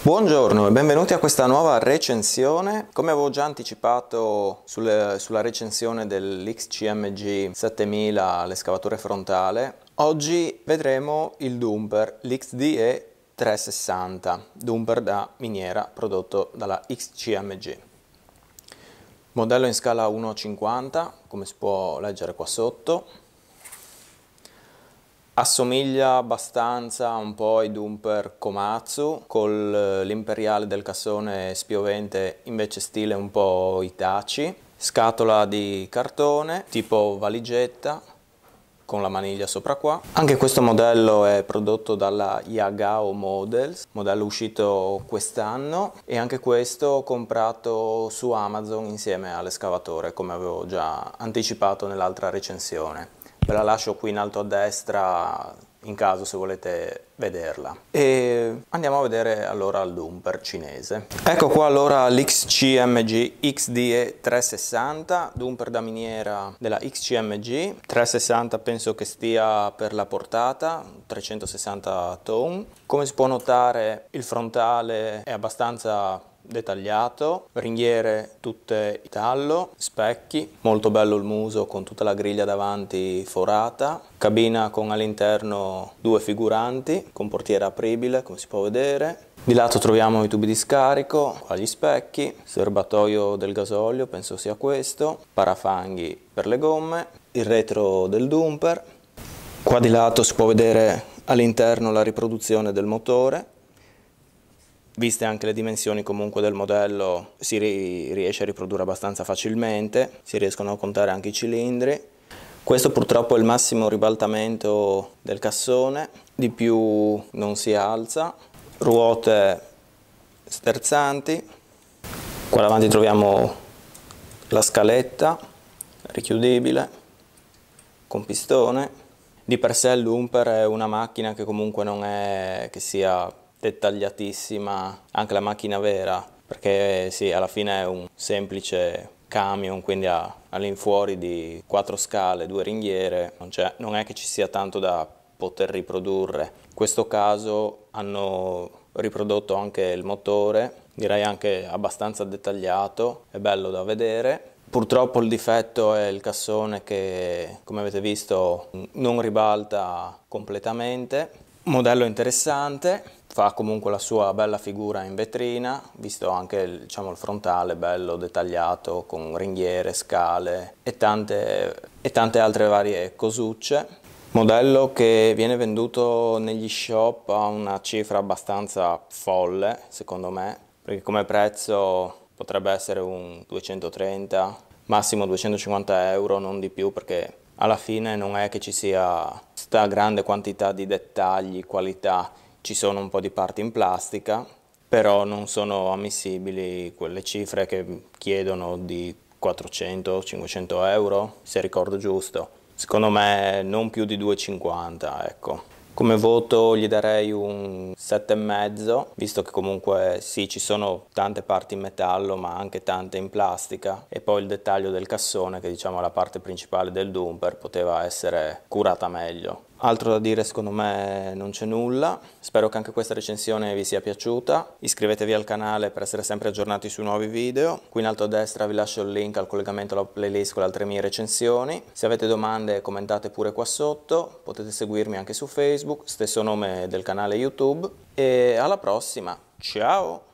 Buongiorno e benvenuti a questa nuova recensione. Come avevo già anticipato sul, sulla recensione dell'XCMG 7000, l'escavatore frontale, oggi vedremo il dumper, l'XDE 360, dumper da miniera prodotto dalla XCMG. Modello in scala 1.50, come si può leggere qua sotto, Assomiglia abbastanza un po' ai Dumper Komatsu, con eh, l'imperiale del cassone spiovente invece stile un po' Itachi. Scatola di cartone, tipo valigetta, con la maniglia sopra qua. Anche questo modello è prodotto dalla Yagao Models, modello uscito quest'anno e anche questo ho comprato su Amazon insieme all'escavatore come avevo già anticipato nell'altra recensione ve la lascio qui in alto a destra in caso se volete vederla e andiamo a vedere allora il dumper cinese ecco qua allora l'XCMG XDE 360 dumper da miniera della XCMG 360 penso che stia per la portata 360 ton come si può notare il frontale è abbastanza dettagliato, ringhiere tutte in tallo, specchi, molto bello il muso con tutta la griglia davanti forata, cabina con all'interno due figuranti, con portiera apribile come si può vedere, di lato troviamo i tubi di scarico, qua gli specchi, serbatoio del gasolio, penso sia questo, parafanghi per le gomme, il retro del dumper, qua di lato si può vedere all'interno la riproduzione del motore, viste anche le dimensioni comunque del modello si ri riesce a riprodurre abbastanza facilmente, si riescono a contare anche i cilindri. Questo purtroppo è il massimo ribaltamento del cassone, di più non si alza, ruote sterzanti, qua davanti troviamo la scaletta richiudibile con pistone. Di per sé l'Umper è una macchina che comunque non è che sia dettagliatissima anche la macchina vera, perché eh, sì, alla fine è un semplice camion, quindi ha all'infuori di quattro scale, due ringhiere, non, non è che ci sia tanto da poter riprodurre. In questo caso hanno riprodotto anche il motore, direi anche abbastanza dettagliato, è bello da vedere. Purtroppo il difetto è il cassone che, come avete visto, non ribalta completamente, Modello interessante, fa comunque la sua bella figura in vetrina, visto anche diciamo, il frontale bello dettagliato con ringhiere, scale e tante, e tante altre varie cosucce. Modello che viene venduto negli shop a una cifra abbastanza folle, secondo me, perché come prezzo potrebbe essere un 230, massimo 250 euro, non di più, perché alla fine non è che ci sia questa grande quantità di dettagli, qualità, ci sono un po' di parti in plastica, però non sono ammissibili quelle cifre che chiedono di 400-500 euro, se ricordo giusto. Secondo me non più di 2,50, ecco. Come voto gli darei un 7,5, visto che comunque sì, ci sono tante parti in metallo, ma anche tante in plastica e poi il dettaglio del cassone, che diciamo è la parte principale del dumper, poteva essere curata meglio. Altro da dire secondo me non c'è nulla, spero che anche questa recensione vi sia piaciuta, iscrivetevi al canale per essere sempre aggiornati sui nuovi video, qui in alto a destra vi lascio il link al collegamento alla playlist con le altre mie recensioni, se avete domande commentate pure qua sotto, potete seguirmi anche su Facebook, stesso nome del canale YouTube e alla prossima, ciao!